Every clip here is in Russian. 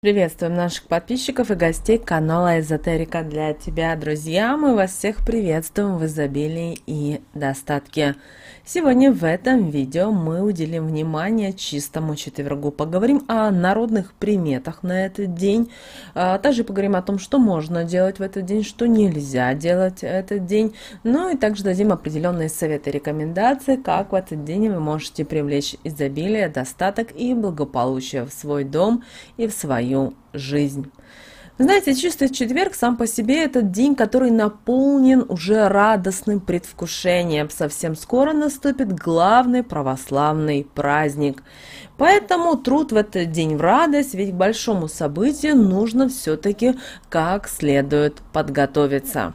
Приветствуем наших подписчиков и гостей канала Эзотерика для тебя, друзья. Мы вас всех приветствуем в изобилии и достатке. Сегодня в этом видео мы уделим внимание чистому четвергу. Поговорим о народных приметах на этот день. А, также поговорим о том, что можно делать в этот день, что нельзя делать в этот день. Ну и также дадим определенные советы и рекомендации, как в этот день вы можете привлечь изобилие, достаток и благополучие в свой дом и в свои свою жизнь. Знаете, чистый четверг сам по себе это день, который наполнен уже радостным предвкушением. Совсем скоро наступит главный православный праздник. Поэтому труд в этот день в радость, ведь к большому событию нужно все-таки как следует подготовиться.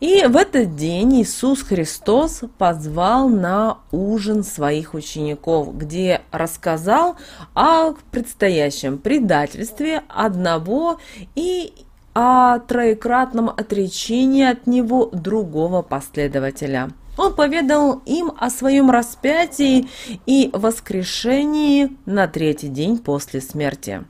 И в этот день Иисус Христос позвал на ужин своих учеников, где рассказал о предстоящем предательстве одного и о троекратном отречении от него другого последователя. Он поведал им о своем распятии и воскрешении на третий день после смерти.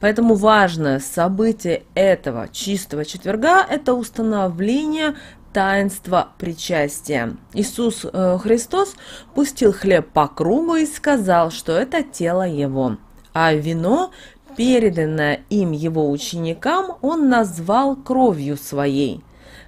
Поэтому важное событие этого чистого четверга – это установление таинства причастия. Иисус э, Христос пустил хлеб по кругу и сказал, что это тело его, а вино, переданное им его ученикам, он назвал кровью своей.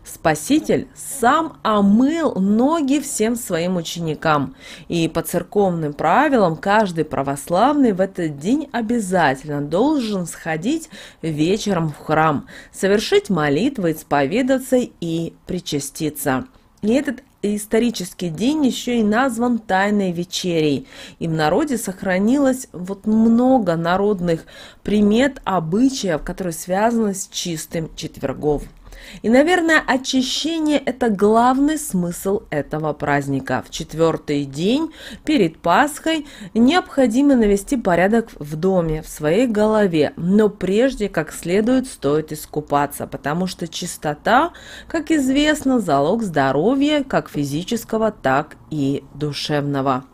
Спаситель сам омыл ноги всем своим ученикам, и по церковным правилам каждый православный в этот день обязательно должен сходить вечером в храм, совершить молитвы, исповедаться и причаститься. И этот исторический день еще и назван Тайной вечерей. И в народе сохранилось вот много народных примет, обычаев, которые связаны с чистым четвергов. И, наверное, очищение – это главный смысл этого праздника. В четвертый день перед Пасхой необходимо навести порядок в доме, в своей голове, но прежде как следует стоит искупаться, потому что чистота, как известно, залог здоровья как физического, так и душевного.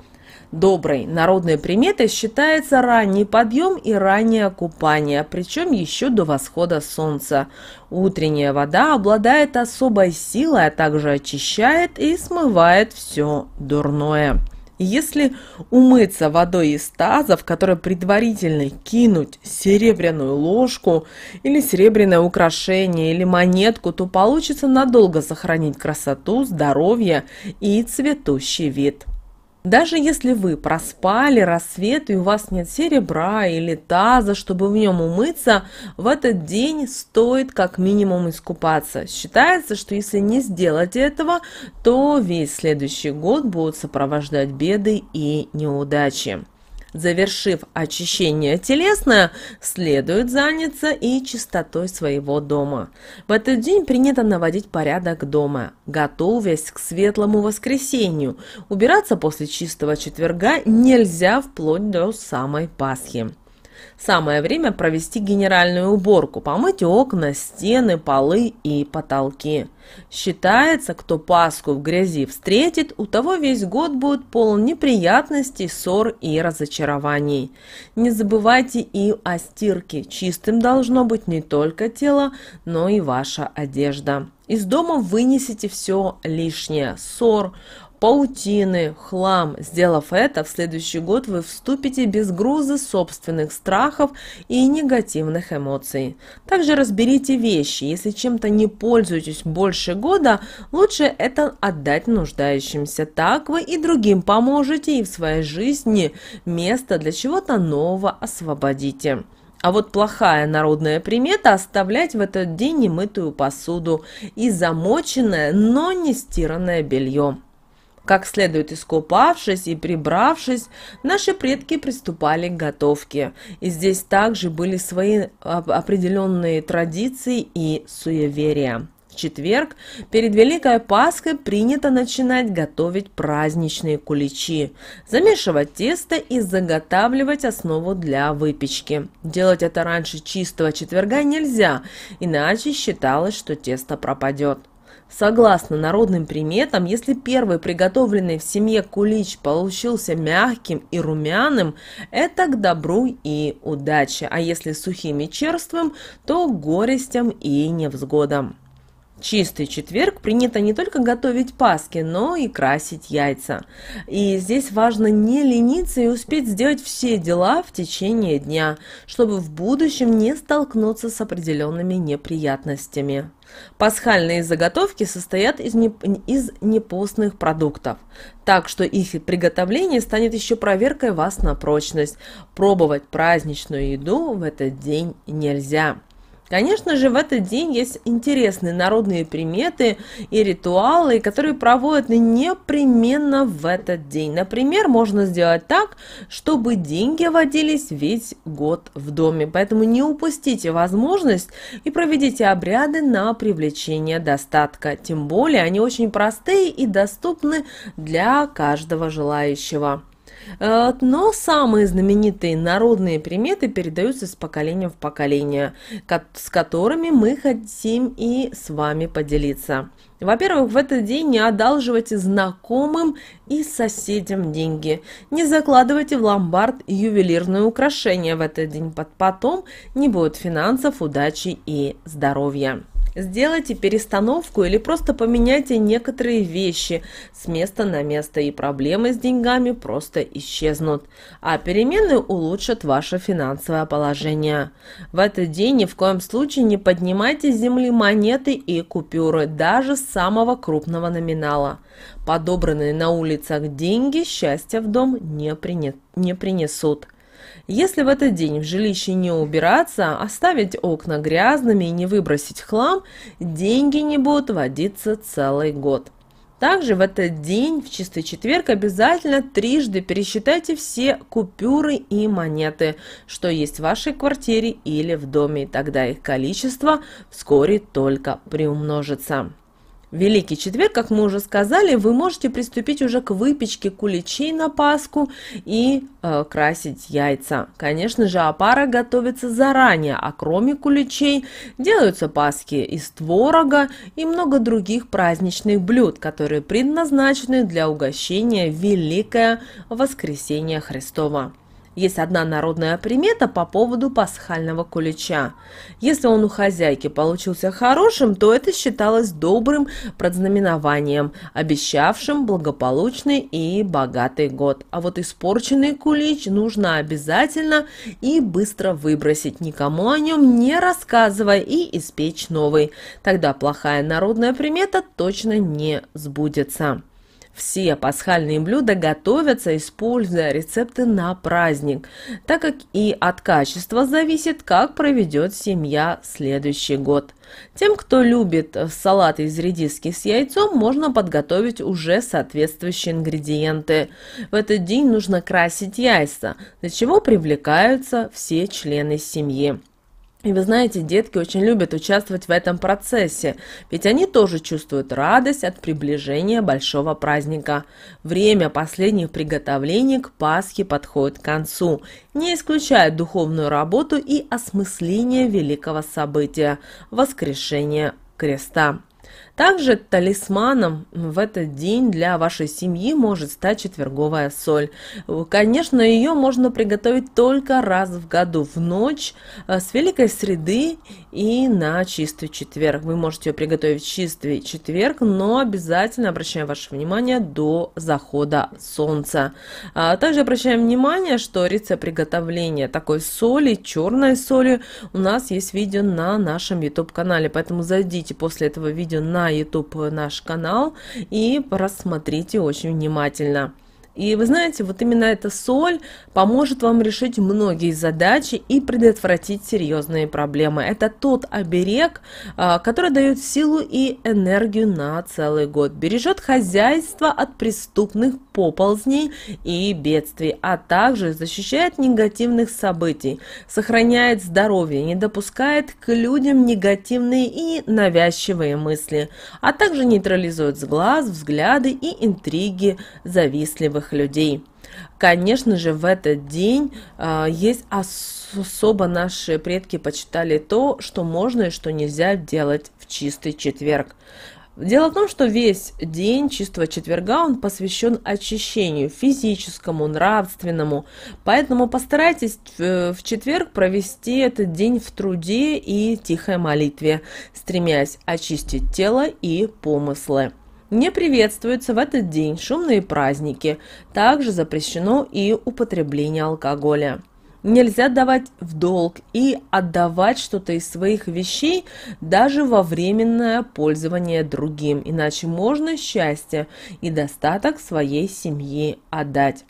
Доброй народной приметой считается ранний подъем и раннее купание, причем еще до восхода солнца. Утренняя вода обладает особой силой, а также очищает и смывает все дурное. Если умыться водой из таза, в которой предварительно кинуть серебряную ложку или серебряное украшение или монетку, то получится надолго сохранить красоту, здоровье и цветущий вид. Даже если вы проспали рассвет и у вас нет серебра или таза, чтобы в нем умыться, в этот день стоит как минимум искупаться. Считается, что если не сделать этого, то весь следующий год будут сопровождать беды и неудачи. Завершив очищение телесное, следует заняться и чистотой своего дома. В этот день принято наводить порядок дома, готовясь к светлому воскресенью. Убираться после чистого четверга нельзя вплоть до самой Пасхи. Самое время провести генеральную уборку, помыть окна, стены, полы и потолки. Считается, кто Пасху в грязи встретит, у того весь год будет полон неприятностей, ссор и разочарований. Не забывайте и о стирке. Чистым должно быть не только тело, но и ваша одежда. Из дома вынесите все лишнее – ссор, паутины, хлам. Сделав это, в следующий год вы вступите без груза собственных страхов и негативных эмоций. Также разберите вещи. Если чем-то не пользуетесь больше года, лучше это отдать нуждающимся. Так вы и другим поможете, и в своей жизни место для чего-то нового освободите. А вот плохая народная примета – оставлять в этот день немытую посуду и замоченное, но не стиранное белье. Как следует искупавшись и прибравшись, наши предки приступали к готовке. И здесь также были свои а, определенные традиции и суеверия. В четверг перед Великой Пасхой принято начинать готовить праздничные куличи, замешивать тесто и заготавливать основу для выпечки. Делать это раньше чистого четверга нельзя, иначе считалось, что тесто пропадет. Согласно народным приметам, если первый приготовленный в семье кулич получился мягким и румяным, это к добру и удаче, а если сухим и черствым, то горестям и невзгодам чистый четверг принято не только готовить паски, но и красить яйца. И здесь важно не лениться и успеть сделать все дела в течение дня, чтобы в будущем не столкнуться с определенными неприятностями. Пасхальные заготовки состоят из, не, из непостных продуктов, так что их приготовление станет еще проверкой вас на прочность. Пробовать праздничную еду в этот день нельзя. Конечно же, в этот день есть интересные народные приметы и ритуалы, которые проводят непременно в этот день. Например, можно сделать так, чтобы деньги водились весь год в доме. Поэтому не упустите возможность и проведите обряды на привлечение достатка. Тем более, они очень простые и доступны для каждого желающего. Э, но самые знаменитые народные приметы передаются с поколения в поколение, с которыми мы хотим и с вами поделиться. Во-первых, в этот день не одалживайте знакомым и соседям деньги. Не закладывайте в ломбард ювелирные украшения в этот день. Потом не будет финансов, удачи и здоровья. Сделайте перестановку или просто поменяйте некоторые вещи с места на место, и проблемы с деньгами просто исчезнут. А перемены улучшат ваше финансовое положение. В этот день ни в коем случае не поднимайте с земли монеты и купюры, даже самого крупного номинала. Подобранные на улицах деньги счастья в дом не, принят, не принесут. Если в этот день в жилище не убираться, оставить окна грязными и не выбросить хлам, деньги не будут водиться целый год. Также в этот день, в чистый четверг, обязательно трижды пересчитайте все купюры и монеты, что есть в вашей квартире или в доме, тогда их количество вскоре только приумножится. Великий четверг, как мы уже сказали, вы можете приступить уже к выпечке куличей на Пасху и э, красить яйца. Конечно же, опара готовится заранее, а кроме куличей делаются пасхи из творога и много других праздничных блюд, которые предназначены для угощения Великое Воскресение Христова. Есть одна народная примета по поводу пасхального кулича. Если он у хозяйки получился хорошим, то это считалось добрым предзнаменованием, обещавшим благополучный и богатый год. А вот испорченный кулич нужно обязательно и быстро выбросить, никому о нем не рассказывая и испечь новый. Тогда плохая народная примета точно не сбудется. Все пасхальные блюда готовятся, используя рецепты на праздник, так как и от качества зависит, как проведет семья следующий год. Тем, кто любит салат из редиски с яйцом, можно подготовить уже соответствующие ингредиенты. В этот день нужно красить яйца, для чего привлекаются все члены семьи. И вы знаете, детки очень любят участвовать в этом процессе, ведь они тоже чувствуют радость от приближения большого праздника. Время последних приготовлений к Пасхе подходит к концу, не исключая духовную работу и осмысление великого события – воскрешения креста. Также талисманом в этот день для вашей семьи может стать четверговая соль. Конечно, ее можно приготовить только раз в году, в ночь э, с Великой Среды и на чистый четверг. Вы можете ее приготовить в чистый четверг, но обязательно обращаем ваше внимание до захода солнца. А также обращаем внимание, что рецепт приготовления такой соли, черной соли, у нас есть видео на нашем YouTube-канале, поэтому зайдите после этого видео на на YouTube наш канал и просмотрите очень внимательно. И вы знаете, вот именно эта соль поможет вам решить многие задачи и предотвратить серьезные проблемы. Это тот оберег, а, который дает силу и энергию на целый год. Бережет хозяйство от преступных поползней и бедствий, а также защищает негативных событий, сохраняет здоровье, не допускает к людям негативные и навязчивые мысли, а также нейтрализует с взгляды и интриги завистливых людей. Конечно же, в этот день э, есть особо наши предки почитали то, что можно и что нельзя делать в чистый четверг. Дело в том, что весь день чистого четверга он посвящен очищению физическому, нравственному. Поэтому постарайтесь э, в четверг провести этот день в труде и тихой молитве, стремясь очистить тело и помыслы. Не приветствуются в этот день шумные праздники. Также запрещено и употребление алкоголя. Нельзя давать в долг и отдавать что-то из своих вещей даже во временное пользование другим, иначе можно счастье и достаток своей семьи отдать.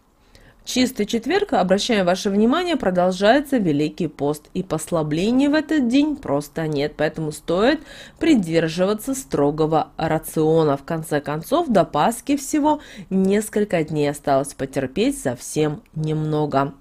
Чистый четверг, обращаем ваше внимание, продолжается Великий пост, и послаблений в этот день просто нет, поэтому стоит придерживаться строгого рациона. В конце концов, до Пасхи всего несколько дней осталось потерпеть совсем немного.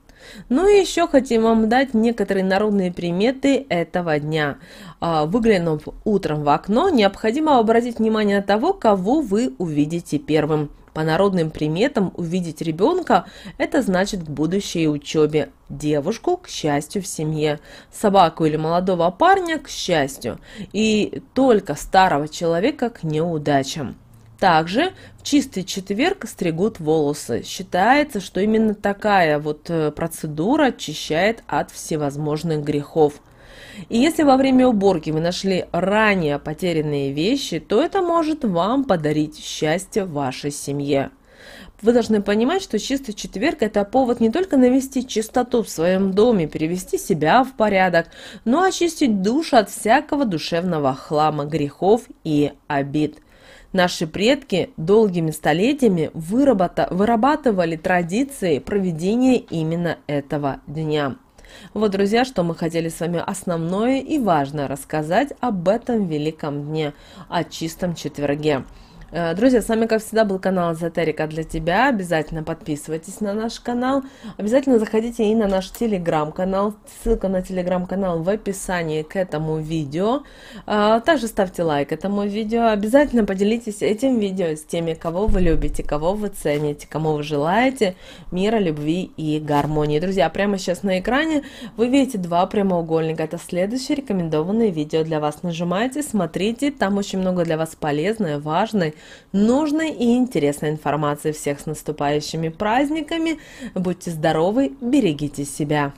Ну и еще хотим вам дать некоторые народные приметы этого дня. А, выглянув утром в окно, необходимо обратить внимание на того, кого вы увидите первым. По народным приметам увидеть ребенка – это значит к будущей учебе, девушку – к счастью в семье, собаку или молодого парня – к счастью, и только старого человека – к неудачам. Также в чистый четверг стригут волосы. Считается, что именно такая вот э, процедура очищает от всевозможных грехов. И если во время уборки вы нашли ранее потерянные вещи, то это может вам подарить счастье вашей семье. Вы должны понимать, что чистый четверг – это повод не только навести чистоту в своем доме, привести себя в порядок, но очистить душу от всякого душевного хлама, грехов и обид – Наши предки долгими столетиями вырабатывали традиции проведения именно этого дня. Вот, друзья, что мы хотели с вами основное и важное рассказать об этом великом дне, о чистом четверге. Э, друзья, с вами, как всегда, был канал Эзотерика для тебя. Обязательно подписывайтесь на наш канал. Обязательно заходите и на наш телеграм-канал. Ссылка на телеграм-канал в описании к этому видео. Э, также ставьте лайк этому видео. Обязательно поделитесь этим видео с теми, кого вы любите, кого вы цените, кому вы желаете мира, любви и гармонии. Друзья, прямо сейчас на экране вы видите два прямоугольника. Это следующее рекомендованное видео для вас. Нажимайте, смотрите. Там очень много для вас полезное, важное нужной и интересной информации. Всех с наступающими праздниками. Будьте здоровы, берегите себя.